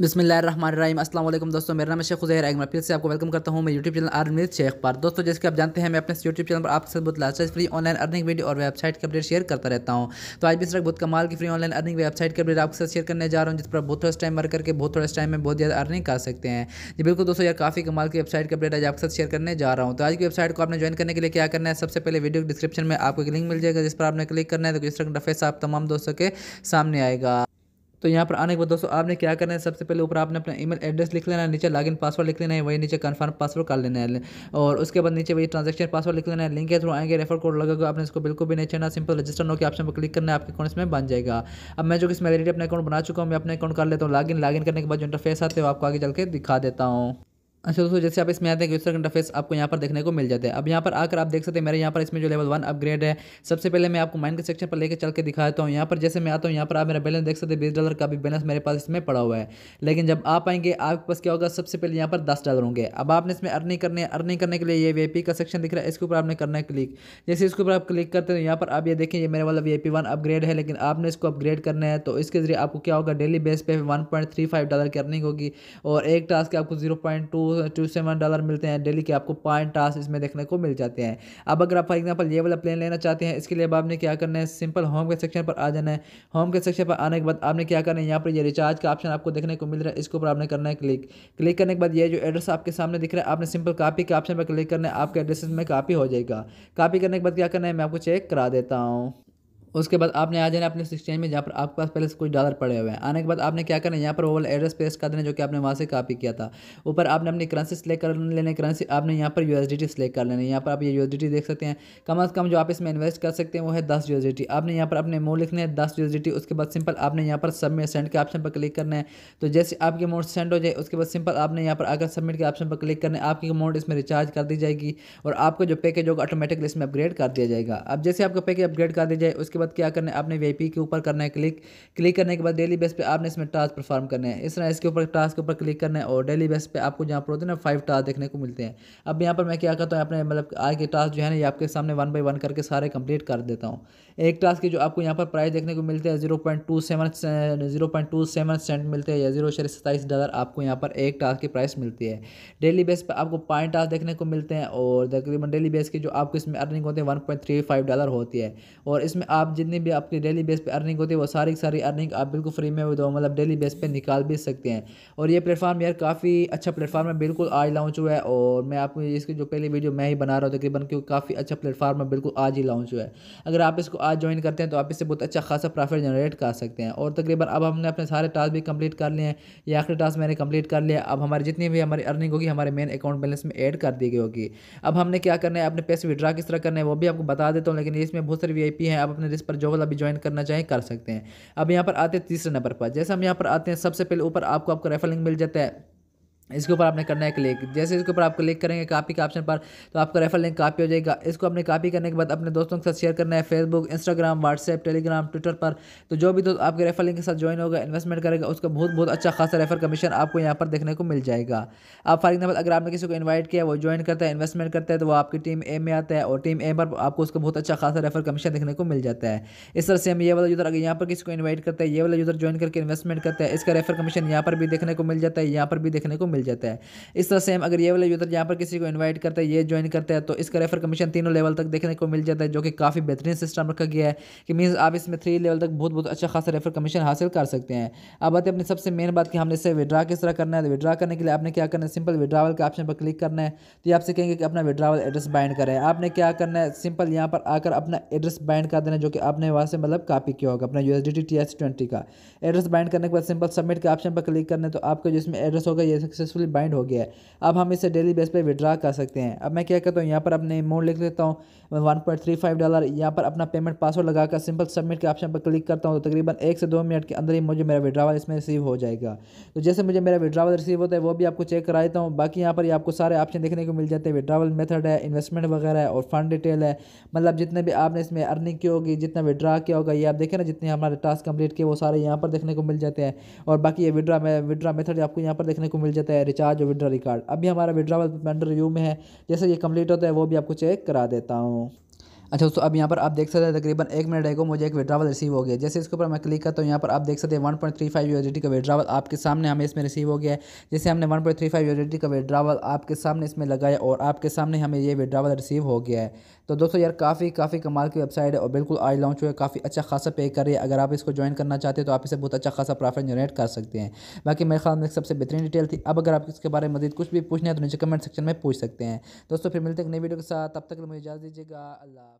बिसमीम असल दोस्तों मेरा नाम है शेख उजैर एक फिर से आपको वेलकम करता हूँ मैं यूट्यूब चैनल आरमीत शेख पर दोस्तों जैसे कि आप जानते हैं मैं अपने यूट्यूब चैनल पर आपके साथ बहुत last free online earning video और वेबसाइट के अपडेट शेयर करता रहता हूँ तो आज भी इस बहुत कमाल की फ्री ऑनलाइन अर्निंग वेबसाइट के अपडेट आपके साथ शेयर करने जा रहा हूँ जिस पर बहुत थोड़ा टाइम वर्क करके बहुत थोड़ा टाइम में बहुत ज़्यादा अर्निंग कर सकते हैं जी बिल्कुल दोस्तों यार काफ़ी कमाल की वेबसाइट के अपडेट आज आपके साथ शेयर करने जा रहा हूँ तो आज की वेबसाइट को आपने ज्वाइन करने के लिए क्या करना है सबसे पहले वीडियो डिस्क्रिप्शन में आपको एक लिंक मिल जाएगा जिस पर आपने क्लिक करना है तो इस तरह का आप तमाम दोस्तों के सामने आएगा तो यहाँ पर आने के बाद दोस्तों आपने क्या करना है सबसे पहले ऊपर आपने अपना ईमेल एड्रेस लिख लेना है नीचे लॉगिन पासवर्ड लिख लेना है वही नीचे कन्फर्म पासवर्ड कर लेना है और उसके बाद नीचे वही ट्रांजेक्शन पासवर्ड लिख लेना है लिंक के थ्रू आएंगे रेफर कोड लगेगा आपने इसको बिल्कुल भी नहीं छेड़ना सिंपल रजिस्टर नो के ऑप्शन पर क्लिक करना है आपके अकाउंट इसमें बन जाएगा अब मैं जो कि इसमें ऑलरेडी अपना अकाउंट बना चुका हूँ मैं अपना अकाउंट कर लेता हूँ लॉगिन लॉगिन करने के बाद जो इंटरफेस आते हैं आपको आगे चल के दिखा देता हूँ अच्छा दोस्तों जैसे आप इसमें आते हैं यूजर इंटरफेस आपको यहाँ पर देखने को मिल जाता है अब यहाँ पर आकर आप देख सकते हैं मेरे यहाँ पर इसमें जो लेवल वन अपग्रेड है सबसे पहले मैं आपको माइंड के सेक्शन पर लेकर चल के दिखाता हूँ यहाँ पर जैसे मैं आता हूँ यहाँ पर आप मेरा बैलेंस देख सकते हैं बीस डॉलर का भी बैलेंस मेरे पास इसमें पड़ा हुआ है लेकिन जब आप आएंगे आपके पास क्या होगा सबसे पहले यहाँ पर दस डॉलर होंगे अब आपने इसमें अर्निंग करने अर्निंग करने के लिए ये वी का सेक्शन दिख रहा है इसके ऊपर आपने करना है क्लिक जैसे इसके ऊपर आप क्लिक करते हैं यहाँ पर आप ये देखें ये मेरे वाला वी वन अपग्रेड है लेकिन आपने इसको अपग्रेड करना है तो इसके जरिए आपको क्या होगा डेली बेस पर वन डॉलर की अर्निंग होगी और एक टास्क आपको जीरो टू सेवन डॉलर मिलते हैं डेली के आपको पॉइंट टास इसमें देखने को मिल जाते हैं अब अगर आप फॉर एग्जाम्पल ये वाला प्लान लेना चाहते हैं इसके लिए अब आपने क्या करना है सिंपल होम के सेक्शन पर आ जाना है होम के सेक्शन पर आने के बाद आपने क्या करना है यहाँ पर ये रिचार्ज का ऑप्शन आपको देखने को मिल रहा है इसके ऊपर आपने करना है क्लिक क्लिक करने के बाद ये जो एड्रेस आपके सामने दिख रहा है आपने सिंपल कापी के ऑप्शन पर क्लिक करना है आपके एड्रेस में कापी हो जाएगा कापी करने के बाद क्या करना है मैं आपको चेक करा देता हूँ उसके बाद आपने आ जाना अपने एक्सचेंज में जहाँ पर आपके पास पहले से कुछ डॉलर पड़े हुए हैं आने के बाद आपने क्या करना है यहाँ पर वो वाला एड्रेस पेस्ट कर देना जो कि आपने वहाँ से कॉपी किया था ऊपर आपने अपनी करेंसी सेलेक्ट कर लेने करेंसी आपने यहाँ पर टी सेलेक्ट कर लेना यहाँ पर आप ये टी देख सकते हैं कम अज़ कम जो आप इसमें इन्वेस्ट कर सकते हैं वो है दस टी आपने यहाँ पर अपने मोड लिखने हैं दस टी उसके बाद सिंपल आपने यहाँ पर सबमिट सेंड के ऑप्शन पर क्लिक करना है तो जैसे आपके अमाउंट सेंड हो जाए उसके बाद सिंपल आपने यहाँ पर आकर सबमिट के ऑप्शन पर क्लिक करना है आपकी अमाउंट इसमें रिचार्ज कर दी जाएगी और आपका जो पैकेज होगा ऑटोमेटिकली इसमें अपग्रेड कर दिया जाएगा अब जैसे आपका पैकेज अपग्रेड कर दिया जाए उसके बाद बाद क्या करना है आपने वी के ऊपर करना है क्लिक क्लिक करने के बाद डेली बेस पे आपने इसमें टास्क परफॉर्म करने हैं इस तरह इसके ऊपर टास्क के ऊपर क्लिक करना है और डेली बेस पे आपको जहाँ पर होते हैं ना फाइव टास्क देखने को मिलते हैं अब यहाँ पर मैं क्या करता हूँ अपने मतलब आज के टास्क जो है ना ये आपके सामने वन बाई वन करके सारे कंप्लीट कर देता हूँ एक टास्क के जो आपको यहाँ पर प्राइस देखने को मिलते हैं zero point two seven zero point two seven cent मिलते हैं या जीरो शरीर सत्ताईस डॉलर आपको यहाँ पर एक टास्क की प्राइस मिलती है डेली बेस पर आपको पाँच टास्क देखने को मिलते हैं और तकरीबन डेली बेस के जो आपको इसमें अर्निंग होती है वन डॉलर होती है और इसमें आप आप जितनी भी आपकी डेली बेस पे अर्निंग होती है वो सारी सारी अर्निंग आप बिल्कुल फ्री में विदो मतलब डेली बेस पे निकाल भी सकते हैं और ये प्लेटफॉर्म यार काफ़ी अच्छा प्लेटफॉर्म है बिल्कुल आज लॉन्च हुआ है और मैं आपको इसकी जो पहली वीडियो मैं ही बना रहा हूँ तकरीबन क्योंकि काफ़ी अच्छा प्लेटफॉर्म है बिल्कुल आज ही लॉन्च हुआ है अगर आप इसको आज ज्वाइन करते हैं तो आप इससे बहुत अच्छा खासा प्रॉफिट जनरेट कर सकते हैं और तकरीबन अब हमने अपने सारे टास्क भी कंप्लीट कर लिए हैं ये आखिरी टास्क मैंने कंप्लीट कर लिया अब हमारी जितनी भी हमारी अर्निंग होगी हमारे मेन अकाउंट बैलेंस में एड कर दी गई होगी अब हमने क्या करना है अपने पैसे विड्रा किस तरह करना है वो भी आपको बता देता हूँ लेकिन इसमें बहुत सारे वी हैं आप अपने सीरीज़ पर जो भी ज्वाइन करना चाहें कर सकते हैं अब यहाँ पर आते हैं तीसरे नंबर पर जैसे हम यहाँ पर आते हैं सबसे पहले ऊपर आपको आपका रेफर लिंक मिल जाता है इसके ऊपर आपने करना है क्लिक जैसे इसके ऊपर आप क्लिक करेंगे कॉपी के ऑप्शन पर तो आपका रेफर लिंक कॉपी हो जाएगा इसको आपने कॉपी करने के बाद अपने दोस्तों के साथ शेयर करना है Facebook Instagram WhatsApp Telegram Twitter पर तो जो भी दोस्त आपके रेफर लिंक के साथ ज्वाइन होगा इन्वेस्टमेंट करेगा उसका बहुत बहुत अच्छा खासा रेफर कमीशन आपको यहाँ पर देखने को मिल जाएगा आप फॉर एग्जाम्पल अगर आपने किसी को इन्वाइट किया वो ज्वाइन करता है इन्वेस्टमेंट करता है तो वो आपकी टीम ए में आता है और टीम ए पर आपको उसका बहुत अच्छा खासा रेफर कमीशन देखने को मिल जाता है इस तरह से हम ये वाला यूज़र अगर यहाँ पर किसी को इन्वाइट करता है ये वाला यूज़र ज्वाइन करके इन्वेस्टमेंट करता है इसका रेफर कमीशन यहाँ पर भी देखने को मिल जाता है यहाँ पर भी देखने को मिल जाता है इस तरह सेम अगर ये वाला यूज़र यहाँ पर किसी को इन्वाइट करता है ये ज्वाइन करता है तो इसका रेफर कमीशन तीनों लेवल तक देखने को मिल जाता है जो कि काफ़ी बेहतरीन सिस्टम रखा गया है कि मीन्स आप इसमें थ्री लेवल तक बहुत बहुत अच्छा खासा रेफर कमीशन हासिल कर सकते हैं अब आते अपनी सबसे मेन बात कि हमने इसे विड्रा किस तरह करना है तो विड्रा करने के लिए आपने क्या करना है सिंपल विड्रावल के ऑप्शन पर क्लिक करना है तो ये आपसे कहेंगे कि अपना विड्रावल एड्रेस बाइंड करें आपने क्या करना है सिंपल यहाँ पर आकर अपना एड्रेस बाइंड कर देना जो कि आपने वहाँ से मतलब कापी किया होगा अपना यू एस डी ट्वेंटी का एड्रेस बाइंड करने के बाद सिंपल सबमिट के ऑप्शन पर क्लिक करना है तो आपका जिसमें एड्रेस होगा ये सक्सेसफुली बाइंड हो गया है अब हम इसे डेली बेस पे विड्रा कर सकते हैं अब मैं क्या करता हूँ यहाँ पर अपने मोड लिख लेता हूँ one point three five dollar यहाँ पर अपना पेमेंट पासवर्ड लगाकर सिंपल सबमिट के ऑप्शन पर क्लिक करता हूँ तो तकरीबन एक से दो मिनट के अंदर ही मुझे मेरा विड्रावल इसमें रिसीव हो जाएगा तो जैसे मुझे मेरा विड्रावल रिसीव होता है वो भी आपको चेक करा देता हूँ बाकी यहाँ पर ही आपको सारे ऑप्शन देखने को मिल जाते हैं विड्रावल मेथड है इन्वेस्टमेंट वगैरह और फंड डिटेल है मतलब जितने भी आपने इसमें अर्निंग की होगी जितना विड्रा किया होगा ये आप देखें ना जितने हमारे टास्क कंप्लीट किए वो सारे यहाँ पर देखने को मिल जाते हैं और बाकी ये विड्रा विड्रा मेथड आपको यहाँ पर देखने को मिल जाता है है रिचार्ज विड्रा रिकॉर्ड अभी हमारा विड्रावल पेमेंट रिव्यू में है जैसे ये कम्प्लीट होता है वो भी आपको चेक करा देता हूँ अच्छा दोस्तों अब यहाँ पर आप देख सकते हैं तकरीबन एक मिनट आएगा मुझे एक विड्रावल रिसीव हो गया जैसे इसके ऊपर मैं क्लिक करता हूँ यहाँ पर आप देख सकते हैं one point three five USD का विड्रावल आपके सामने हमें इसमें रिसीव हो गया है जैसे हमने one point three five USD का विड्रावल आपके सामने इसमें लगाया और आपके सामने हमें ये विड्रावल रिसीव हो गया है तो दोस्तों यार काफ़ी काफ़ी कमाल की वेबसाइट है और बिल्कुल आज लॉन्च हुआ है काफ़ी अच्छा खासा पे कर रही है अगर आप इसको ज्वाइन करना चाहते हैं तो आप इसे बहुत अच्छा खासा प्रॉफिट जनरेट कर सकते हैं बाकी मेरे ख्याल में सबसे बेहतरीन डिटेल थी अब अगर आप इसके बारे में मजीद कुछ भी पूछना है तो नीचे कमेंट सेक्शन में पूछ सकते हैं दोस्तों फिर मिलते हैं नई वीडियो के साथ तब तक मुझे इजाज़ दीजिएगा अल्लाह